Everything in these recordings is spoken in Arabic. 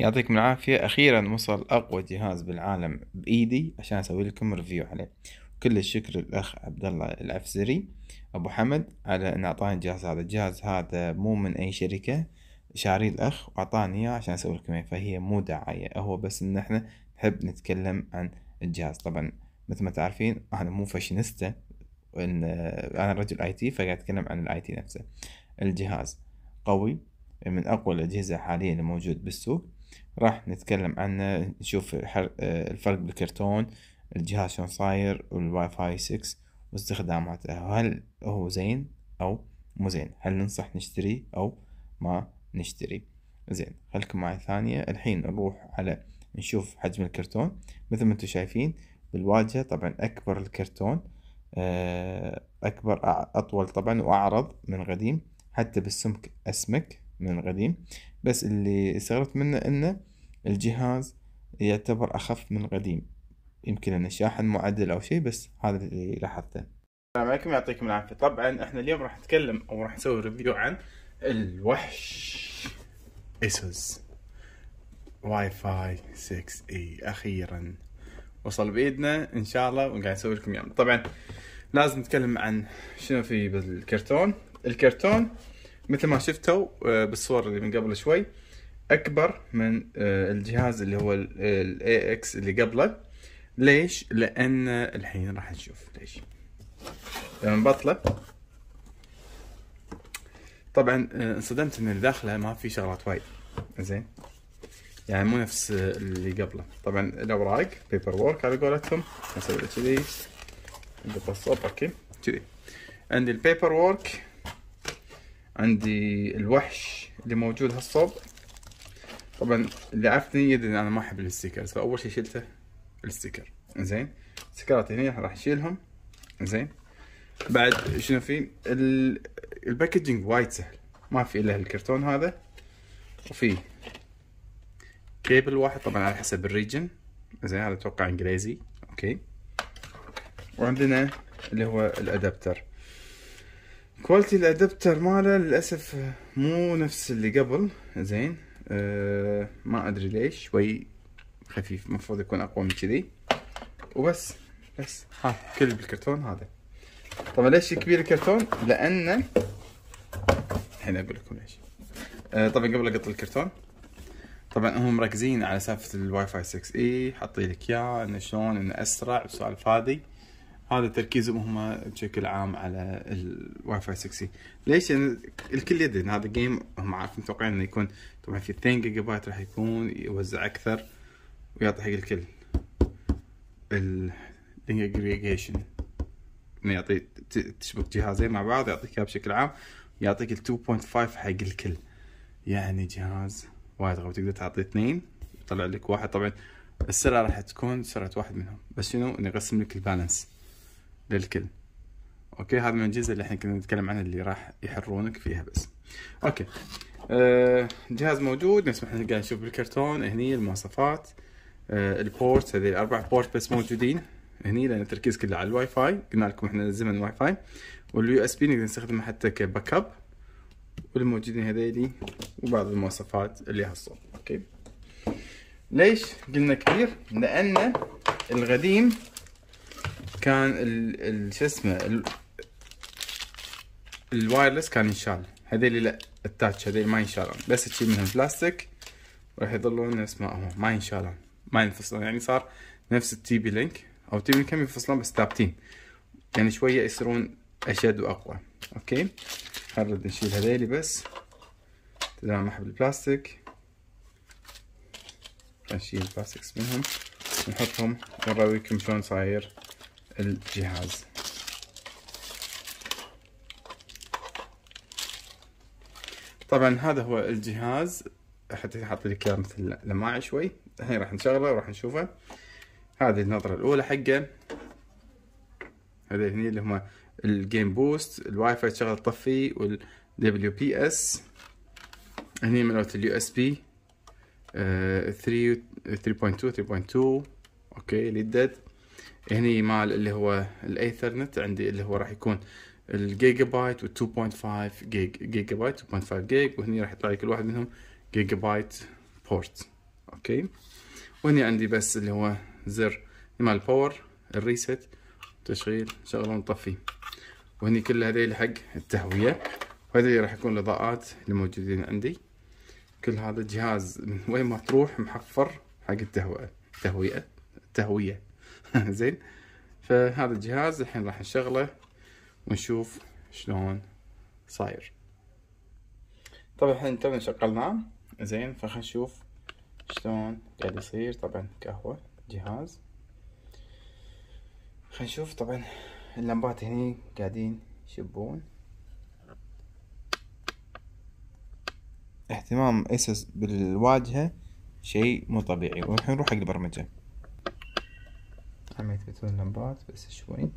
يعطيكم العافية أخيرا وصل أقوى جهاز بالعالم بإيدي عشان أسوي لكم ريفيو عليه كل الشكر للأخ عبد الله العفزري أبو حمد على أن أعطاني الجهاز هذا الجهاز هذا مو من أي شركة شاري الأخ وأعطاني إياه عشان أسوي لكم إياه فهي مو دعاية هو بس إن إحنا نحب نتكلم عن الجهاز طبعا مثل ما تعرفين أنا مو فاشينيستا أنا رجل أي تي فقاعد أتكلم عن الأي تي نفسه الجهاز قوي من أقوى الأجهزة حاليا الموجود بالسوق راح نتكلم عنه نشوف الفرق بالكرتون الجهاز شلون صاير والواي فاي 6 واستخداماته هل هو زين او مو زين هل ننصح نشتري او ما نشتري زين خلكم معي ثانية الحين نروح على نشوف حجم الكرتون مثل ما انتم شايفين بالواجهة طبعا اكبر الكرتون آه، اكبر اطول طبعا واعرض من قديم حتى بالسمك اسمك من قديم بس اللي استغربت منه أنه الجهاز يعتبر أخف من قديم يمكن أنه شاحن معدل أو شيء بس هذا اللي لاحظته السلام عليكم يعطيكم العافية طبعا احنا اليوم راح نتكلم أو راح نسوي ريفيو عن الوحش اسوس واي فاي 6 اي اخيرا وصل بايدنا ان شاء الله وقاعد نسوي لكم اياه طبعا لازم نتكلم عن شنو في بالكرتون الكرتون مثل ما شفتوا آه، بالصور اللي من قبل شوي اكبر من آه، الجهاز اللي هو الاي اكس اللي قبله ليش لان الحين راح نشوف ليش لما نبطله طبعا آه، انصدمت ان اللي داخله ما في شغلات وايد زين يعني مو نفس اللي قبله طبعا الاوراق بيبر وورك على قولتهم اسوي كذي ببسط اوكي كذي عندي البيبر وورك عندي الوحش اللي موجود هالصوب طبعا اللي عرفني يدري ان انا ما احب الستيكرز فاول شيء شلته الستيكر زين الستيكرات هنا راح اشيلهم زين بعد شنو في الباكجينج وايد سهل ما في الا الكرتون هذا وفي كيبل واحد طبعا على حسب الريجن زين هذا اتوقع انجليزي اوكي وعندنا اللي هو الادابتر كواليتي الادابتر ماله للاسف مو نفس اللي قبل زين أه ما ادري ليش شوي خفيف المفروض يكون اقوى من كذي وبس بس ها كل بالكرتون هذا طبعا ليش كبير الكرتون لانه الحين اقول لكم ليش أه طبعا قبل اقط الكرتون طبعا هم مركزين على سالفه الواي فاي 6 اي حاطين لك اياه انه شلون انه اسرع والسوالف هذه هذا تركيزهم هم بشكل عام على الواي فاي 6 ليش؟ لان يعني الكل يدري هذا جيم هم عارفين متوقعين انه يكون طبعا في 2 جيجا بايت راح يكون يوزع اكثر ويعطي حق الكل الانجريجيشن انه يعطي تشبك جهازين مع بعض يعطيك اياها بشكل عام يعطيك ال 2.5 حق الكل يعني جهاز وايد غبي تقدر تعطي اثنين يطلع لك واحد طبعا السرعه راح تكون سرعه واحد منهم بس شنو انه يقسم لك البالانس للكل اوكي هذا من الاجهزه اللي احنا كنا نتكلم عنه اللي راح يحرونك فيها بس اوكي آه الجهاز موجود نفس ما احنا قاعد نشوف بالكرتون هني المواصفات آه البورت هذه الاربع بورت بس موجودين هني لان التركيز كله على الواي فاي قلنا لكم احنا زمن الواي فاي واليو اس بي نقدر نستخدمه حتى كباك اب والموجودين هذيلي وبعض المواصفات اللي هالصوب اوكي ليش قلنا كبير لان القديم كان ال شو اسمه ال الوايرلس كان ينشال هذيل لا التاتش هذيل ما ينشالون بس تشيل منهم بلاستيك وراح يظلون نفس ما هو ما ينشالون ما ينفصلون يعني صار نفس التي بي لينك او التي بي لينك ينفصلون بس ثابتين يعني شويه يصيرون اشد واقوى اوكي خلينا نشيل هذيلي بس تدري ما احب البلاستيك نشيل البلاستيك منهم ونحطهم ونراويكم شلون صاير الجهاز طبعا هذا هو الجهاز حتى احط لك اياه مثل لماعي شوي الحين راح نشغله وراح نشوفه هذه النظره الاولى حقه هذي هني اللي هم الجيم بوست الواي فاي تشغل تطفي والدبليو بي اس هني منوت اليو اس بي 3 3.2 3.2 اوكي ليدد هني مال اللي هو الايثرنت عندي اللي هو راح يكون الجيجا بايت و2.5 جيج جيجا بايت 2.5 جيج وهني راح يطلع لك الواحد منهم جيجا بايت بورت اوكي وهني عندي بس اللي هو زر مال الباور الريست تشغيل شغله ونطفي وهني كل هذي حق التهويه وهذي راح يكون الاضاءات اللي موجودين عندي كل هذا الجهاز من وين ما تروح محفر حق التهوئه تهوئه تهويه زين فهذا الجهاز الحين راح نشغله ونشوف شلون صاير طبعا الحين تونا شغلناه زين فخلنا نشوف شلون قاعد يصير طبعا قهوة جهاز خلنا نشوف طبعا اللمبات هني قاعدين يشبون اهتمام اسس بالواجهة شيء مو طبيعي والحين نروح حق البرمجة عم يثبتون اللمبات بس شوي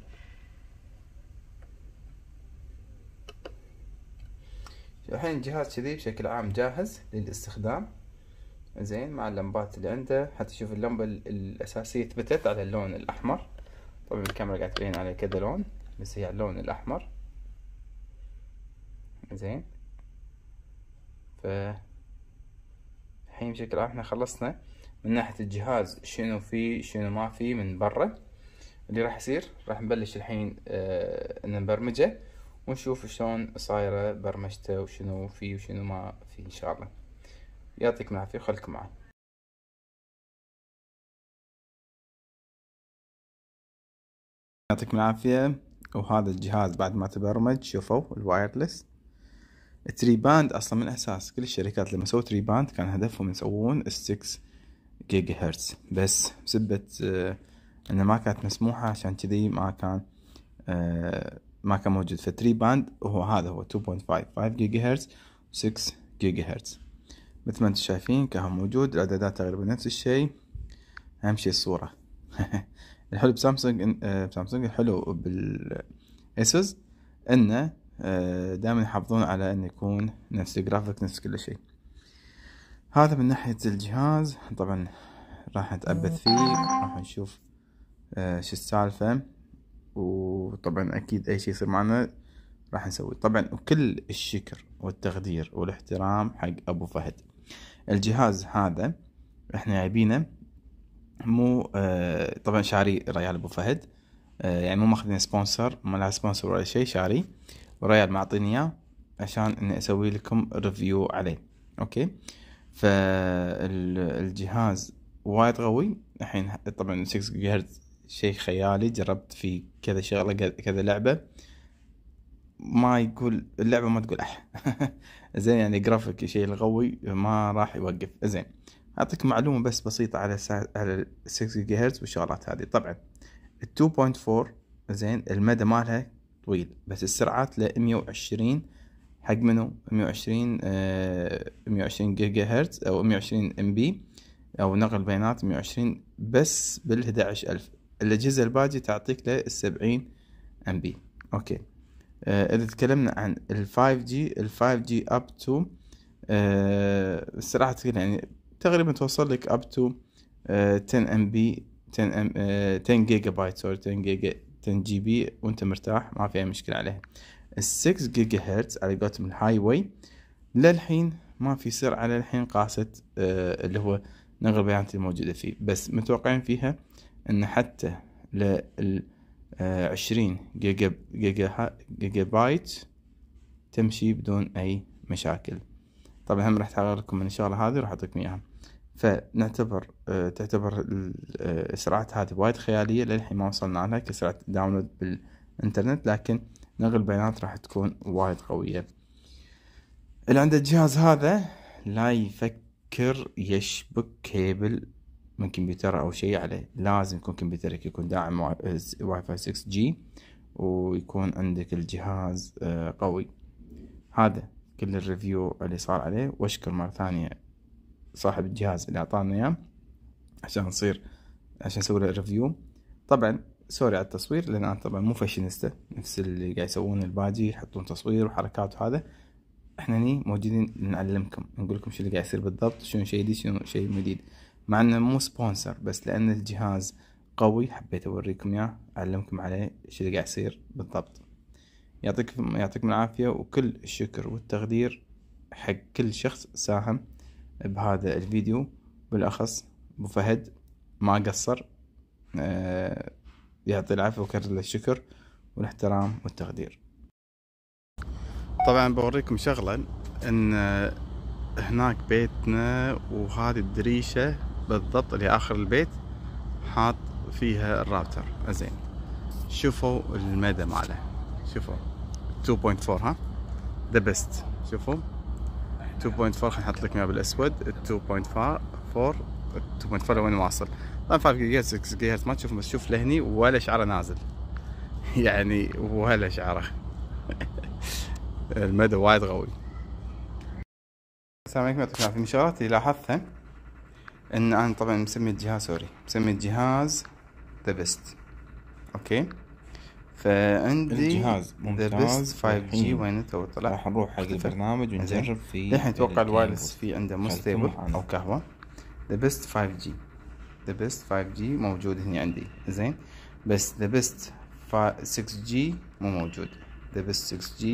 الحين الجهاز كذي بشكل عام جاهز للاستخدام زين مع اللمبات اللي عنده حتى تشوف اللمبة الأساسية ثبتت على اللون الأحمر طبعا الكاميرا قاعدة تبين على كذا لون بس هي على اللون الأحمر زين ف الحين بشكل عام احنا خلصنا من ناحية الجهاز شنو فيه شنو ما فيه من برا اللي راح يصير راح نبلش الحين آه نبرمجه ونشوف شلون صايرة برمجته وشنو فيه وشنو ما فيه ان شاء الله يعطيكم العافية وخليكم معي يعطيكم العافية وهذا الجهاز بعد ما تبرمج شوفوا الوايرلس تري باند اصلا من اساس كل الشركات لما سووا تري باند كان هدفهم يسوون السكس جيجا هرتز بس بسبة انه ما كانت مسموحة عشان كذي ما كان eh, ما كان موجود فتري باند هو هذا هو 2.5 جيجا هرتز 6 جيجا هرتز مثل ما انتم شايفين كان موجود الاعدادات تقريبا نفس الشيء اهم شيء الصورة الحلو بسامسونج eh، بسامسونج الحلو بالاسوس انه eh، دائما يحافظون على انه يكون نفس الجرافيك نفس كل شيء هذا من ناحية الجهاز طبعا راح نتأبث فيه راح نشوف آه شو السالفة وطبعا أكيد أي شيء يصير معنا راح نسوي طبعا وكل الشكر والتقدير والاحترام حق أبو فهد الجهاز هذا احنا جايبينه مو آه طبعا شاري ريال ابو فهد آه يعني مو ماخذين سبونسر ما لها سبونسر ولا شيء شاري وريال معطيني اياه عشان اني اسوي لكم ريفيو عليه اوكي فالجهاز وايد قوي الحين طبعا 6 جيجا هرتز شيء خيالي جربت في كذا شغله كذا لعبه ما يقول اللعبه ما تقول اح زين يعني جرافيك شيء قوي ما راح يوقف زين اعطيك معلومه بس بسيطه على سا... على 6 جيجا هرتز والشغلات هذه طبعا ال 2.4 زين المدى مالها طويل بس السرعات ل 120 حق منو 120 120 جيجا هرتز او 120 ام بي او نقل بيانات 120 بس بال 11000 الاجهزه الباجي تعطيك له 70 ام بي اوكي آه، اذا تكلمنا عن ال 5 جي ال 5 جي اب تو الصراحه يعني تقريبا توصل لك اب تو 10 ام بي 10 ام 10 جيجا بايت سوري 10 جيجا جي بي وانت مرتاح ما في اي مشكله عليها ال 6 جيجا هرتز على قولتهم الهاي واي للحين ما في سرعه للحين قاسه آه اللي هو نقل البيانات الموجوده فيه بس متوقعين فيها ان حتى لل 20 جيجا جيجا جيجا بايت تمشي بدون اي مشاكل طبعا هم راح احرر لكم شاء الشغله هذه راح اعطيكم اياها فنعتبر آه، تعتبر السرعات آه، هذه وايد خيالية للحين ما وصلنا لها كسرعة داونلود بالإنترنت لكن نقل البيانات راح تكون وايد قوية اللي عنده الجهاز هذا لا يفكر يشبك كيبل من كمبيوتر أو شيء عليه لازم يكون كمبيوترك يكون داعم واي فاي 6 جي ويكون عندك الجهاز آه، قوي هذا كل الريفيو اللي صار عليه واشكر مرة ثانية صاحب الجهاز اللي اعطانا اياه عشان نصير عشان نسوي له ريفيو طبعا سوري على التصوير لان انا طبعا مو فاشينيستا نفس اللي قاعد يسوون الباجي يحطون تصوير وحركات وهذا احنا هني موجودين نعلمكم نقول لكم شو اللي قاعد يصير بالضبط شنو شيء جديد شنو شيء جديد مع انه مو سبونسر بس لان الجهاز قوي حبيت اوريكم اياه اعلمكم عليه شو اللي قاعد يصير بالضبط يعطيكم يعطيكم العافيه وكل الشكر والتقدير حق كل شخص ساهم بهذا الفيديو بالأخص أبو فهد ما قصر أه يعطي العافية وكرر الشكر والاحترام والتقدير طبعا بوريكم شغلة ان هناك بيتنا وهذه الدريشة بالضبط اللي اخر البيت حاط فيها الراوتر زين شوفوا المدى ماله شوفوا 2.4 ها ذا بيست شوفوا 2.4 خلينا نحط لكم اياها بالاسود 2.4 2.4 لوين واصل طبعا 5 جيجا 6 جيجا ما تشوف بس شوف لهني ولا شعره نازل يعني ولا شعره المدى وايد قوي السلام عليكم يعطيكم العافيه من الشغلات اللي لاحظتها ان انا طبعا مسمي الجهاز سوري مسمي الجهاز ذا بيست اوكي فعندي الجهاز ممتاز 5G وين انت وطلع راح نروح حق البرنامج ونجرب فيه الحين اتوقع الوايرلس في عنده مو ستيبل او قهوه ذا بيست 5G ذا بيست 5G موجود هنا عندي زين بس ذا بيست 6G مو موجود ذا بيست 6G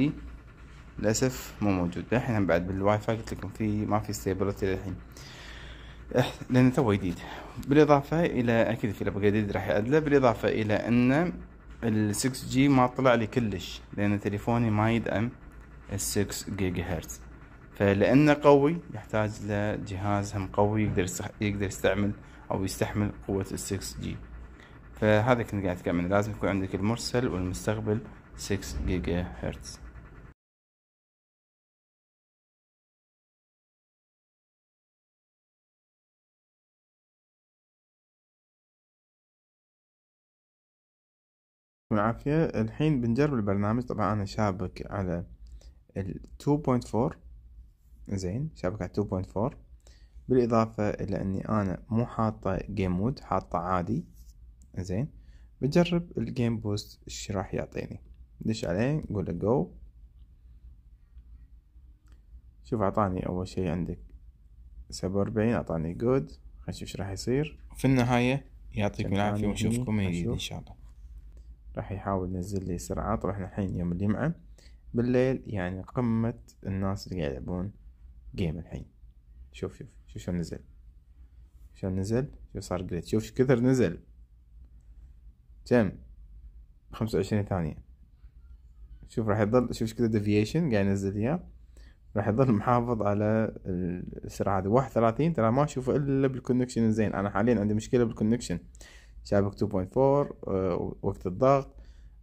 للاسف مو موجود الحين بعد بالواي فاي قلت لكم في ما في ستيبلتي للحين لان تو جديد بالاضافه الى اكيد في الابجريد راح يعدله بالاضافه الى انه ال 6 جي ما طلع لي كلش لان تليفوني ما يدعم ال 6 جيجا هرتز فلانه قوي يحتاج لجهاز هم قوي يقدر يقدر يستعمل او يستحمل قوه ال 6 جي فهذا كنت قاعد اتكلم لازم يكون عندك المرسل والمستقبل 6 جيجا هرتز العافية الحين بنجرب البرنامج طبعا أنا شابك على ال 2.4 زين شابك على 2.4 بالإضافة إلى أني أنا مو حاطة جيم مود حاطة عادي زين بجرب الجيم بوست ايش راح يعطيني دش عليه نقول له جو شوف أعطاني أول شي عندك سبعة وأربعين أعطاني جود خلينا نشوف ايش راح يصير في النهاية يعطيكم العافية ونشوفكم جديد إن شاء الله راح يحاول ينزل لي سرعات طبعا الحين يوم الجمعة بالليل يعني قمة الناس اللي قاعد يلعبون جيم الحين شوف شوف شوف شلون نزل شلون نزل شوف صار جريت شوف كثر نزل كم خمسة وعشرين ثانية شوف راح يضل شوف كثر ديفيشن قاعد ينزل اياه راح يظل محافظ على السرعة هذه واحد ثلاثين ترى ما اشوفه الا بالكونكشن الزين انا حاليا عندي مشكلة بالكونكشن شابك 2.4 آه، وقت الضغط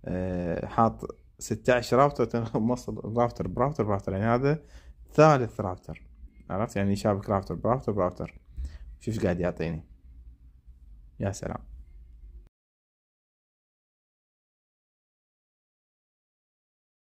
آه، حاط 16 راوتر موصل راوتر براوتر براوتر يعني هذا ثالث راوتر عرفت يعني شابك راوتر براوتر براوتر شوف قاعد يعطيني يا سلام